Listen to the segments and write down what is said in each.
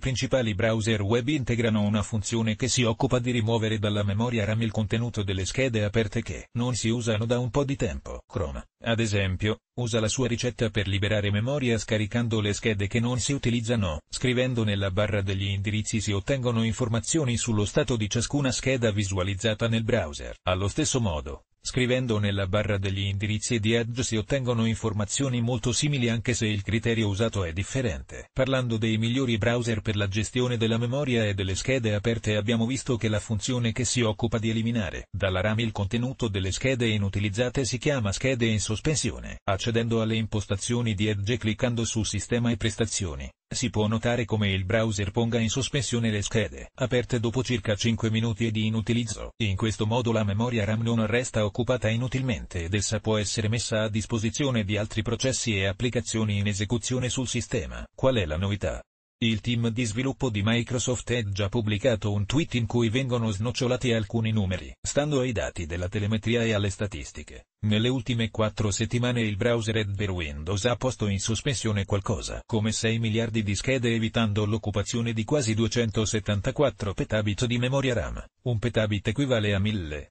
principali browser web integrano una funzione che si occupa di rimuovere dalla memoria RAM il contenuto delle schede aperte che non si usano da un po' di tempo. Chrome, ad esempio, usa la sua ricetta per liberare memoria scaricando le schede che non si utilizzano. Scrivendo nella barra degli indirizzi si ottengono informazioni sullo stato di ciascuna scheda visualizzata nel browser. Allo stesso modo, Scrivendo nella barra degli indirizzi di Edge si ottengono informazioni molto simili anche se il criterio usato è differente. Parlando dei migliori browser per la gestione della memoria e delle schede aperte abbiamo visto che la funzione che si occupa di eliminare dalla RAM il contenuto delle schede inutilizzate si chiama schede in sospensione. Accedendo alle impostazioni di Edge e cliccando su sistema e prestazioni, si può notare come il browser ponga in sospensione le schede aperte dopo circa 5 minuti e di inutilizzo. In questo modo la memoria RAM non resta occupata inutilmente ed essa può essere messa a disposizione di altri processi e applicazioni in esecuzione sul sistema. Qual è la novità? Il team di sviluppo di Microsoft Edge ha pubblicato un tweet in cui vengono snocciolati alcuni numeri. Stando ai dati della telemetria e alle statistiche, nelle ultime quattro settimane il browser Ed per Windows ha posto in sospensione qualcosa come 6 miliardi di schede evitando l'occupazione di quasi 274 petabit di memoria RAM. Un petabit equivale a 1000,000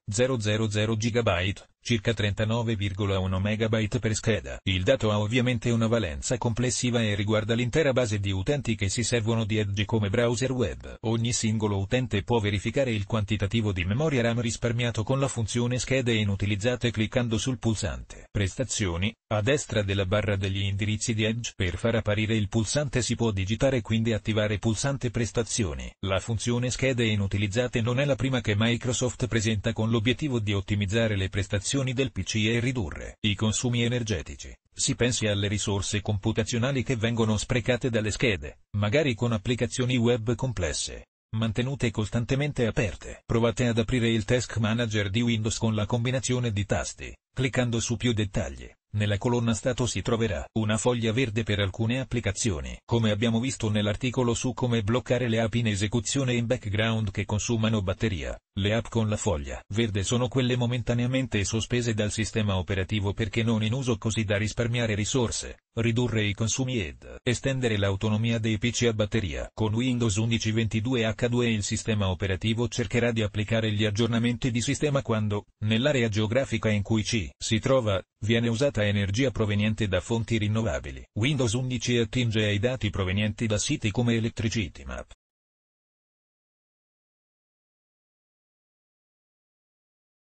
GB, circa 39,1 MB per scheda. Il dato ha ovviamente una valenza complessiva e riguarda l'intera base di utenti che si servono di Edge come browser web. Ogni singolo utente può verificare il quantitativo di memoria RAM risparmiato con la funzione schede inutilizzate cliccando sul pulsante. Prestazioni a destra della barra degli indirizzi di Edge per far apparire il pulsante si può digitare quindi attivare pulsante prestazioni. La funzione schede inutilizzate non è la prima che Microsoft presenta con l'obiettivo di ottimizzare le prestazioni del PC e ridurre i consumi energetici. Si pensi alle risorse computazionali che vengono sprecate dalle schede, magari con applicazioni web complesse mantenute costantemente aperte. Provate ad aprire il Task Manager di Windows con la combinazione di tasti, cliccando su più dettagli. Nella colonna stato si troverà una foglia verde per alcune applicazioni, come abbiamo visto nell'articolo su come bloccare le api in esecuzione in background che consumano batteria. Le app con la foglia verde sono quelle momentaneamente sospese dal sistema operativo perché non in uso così da risparmiare risorse, ridurre i consumi ed estendere l'autonomia dei PC a batteria. Con Windows 11 22H2 il sistema operativo cercherà di applicare gli aggiornamenti di sistema quando, nell'area geografica in cui ci si trova, viene usata energia proveniente da fonti rinnovabili. Windows 11 attinge ai dati provenienti da siti come Electricity Map,